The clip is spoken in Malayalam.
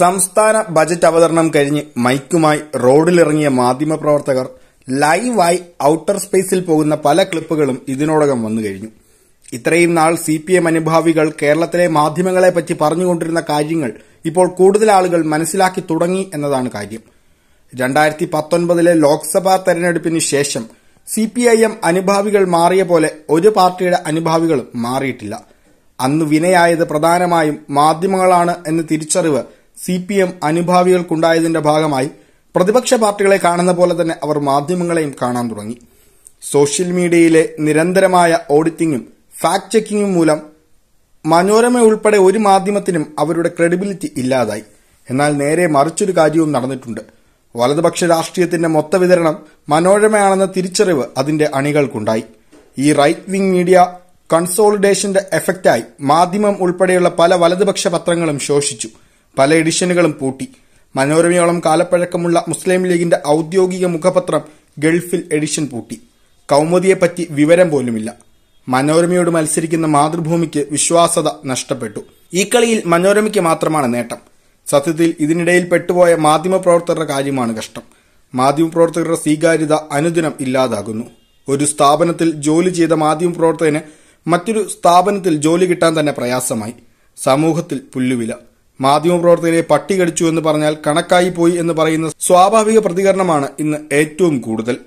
സംസ്ഥാന ബജറ്റ് അവതരണം കഴിഞ്ഞ് മൈക്കുമായി റോഡിലിറങ്ങിയ മാധ്യമപ്രവർത്തകർ ലൈവായി ഔട്ടർ സ്പേസിൽ പോകുന്ന പല ക്ലിപ്പുകളും ഇതിനോടകം വന്നു കഴിഞ്ഞു ഇത്രയും നാൾ സി പി എം അനുഭാവികൾ കേരളത്തിലെ മാധ്യമങ്ങളെപ്പറ്റി പറഞ്ഞുകൊണ്ടിരുന്ന കാര്യങ്ങൾ ഇപ്പോൾ കൂടുതൽ ആളുകൾ മനസ്സിലാക്കി തുടങ്ങി എന്നതാണ് കാര്യം രണ്ടായിരത്തി പത്തൊൻപതിലെ ലോക്സഭാ തെരഞ്ഞെടുപ്പിന് ശേഷം സി പി ഐ എം അനുഭാവികൾ മാറിയ പോലെ ഒരു പാർട്ടിയുടെ അനുഭാവികളും മാറിയിട്ടില്ല അന്ന് വിനയായത് പ്രധാനമായും മാധ്യമങ്ങളാണ് എന്ന തിരിച്ചറിവ് സി പി എം അനുഭാവികൾക്കുണ്ടായതിന്റെ ഭാഗമായി പ്രതിപക്ഷ പാർട്ടികളെ കാണുന്ന പോലെ തന്നെ അവർ മാധ്യമങ്ങളെയും കാണാൻ തുടങ്ങി സോഷ്യൽ മീഡിയയിലെ നിരന്തരമായ ഓഡിറ്റിങ്ങും ഫാക്ട് ചെക്കിങ്ങും മൂലം മനോരമ ഉൾപ്പെടെ ഒരു മാധ്യമത്തിനും അവരുടെ ക്രെഡിബിലിറ്റി ഇല്ലാതായി എന്നാൽ നേരെ മറിച്ചൊരു കാര്യവും നടന്നിട്ടുണ്ട് വലതുപക്ഷ രാഷ്ട്രീയത്തിന്റെ മൊത്ത വിതരണം മനോരമയാണെന്ന തിരിച്ചറിവ് അതിന്റെ അണികൾക്കുണ്ടായി ഈ റൈറ്റ് വിംഗ് മീഡിയ കൺസോളിഡേഷന്റെ എഫക്റ്റായി മാധ്യമം ഉൾപ്പെടെയുള്ള പല വലതുപക്ഷ പത്രങ്ങളും ശോഷിച്ചു പല എഡിഷനുകളും പൂട്ടി മനോരമയോളം കാലപ്പഴക്കമുള്ള മുസ്ലിം ലീഗിന്റെ ഔദ്യോഗിക മുഖപത്രം ഗൾഫിൽ എഡിഷൻ പൂട്ടി കൌമുദിയെപ്പറ്റി വിവരം പോലുമില്ല മനോരമയോട് മത്സരിക്കുന്ന മാതൃഭൂമിക്ക് വിശ്വാസത നഷ്ടപ്പെട്ടു ഈ കളിയിൽ മനോരമയ്ക്ക് മാത്രമാണ് നേട്ടം സത്യത്തിൽ ഇതിനിടയിൽ പെട്ടുപോയ മാധ്യമപ്രവർത്തകരുടെ കാര്യമാണ് കഷ്ടം മാധ്യമപ്രവർത്തകരുടെ സ്വീകാര്യത അനുദിനം ഇല്ലാതാകുന്നു ഒരു സ്ഥാപനത്തിൽ ജോലി ചെയ്ത മാധ്യമപ്രവർത്തകന് മറ്റൊരു സ്ഥാപനത്തിൽ ജോലി കിട്ടാൻ തന്നെ പ്രയാസമായി സമൂഹത്തിൽ പുല്ലുവില മാധ്യമപ്രവർത്തകരെ പട്ടി കടിച്ചു എന്ന് പറഞ്ഞാൽ കണക്കായി പോയി എന്ന് പറയുന്ന സ്വാഭാവിക പ്രതികരണമാണ് ഇന്ന് ഏറ്റവും കൂടുതൽ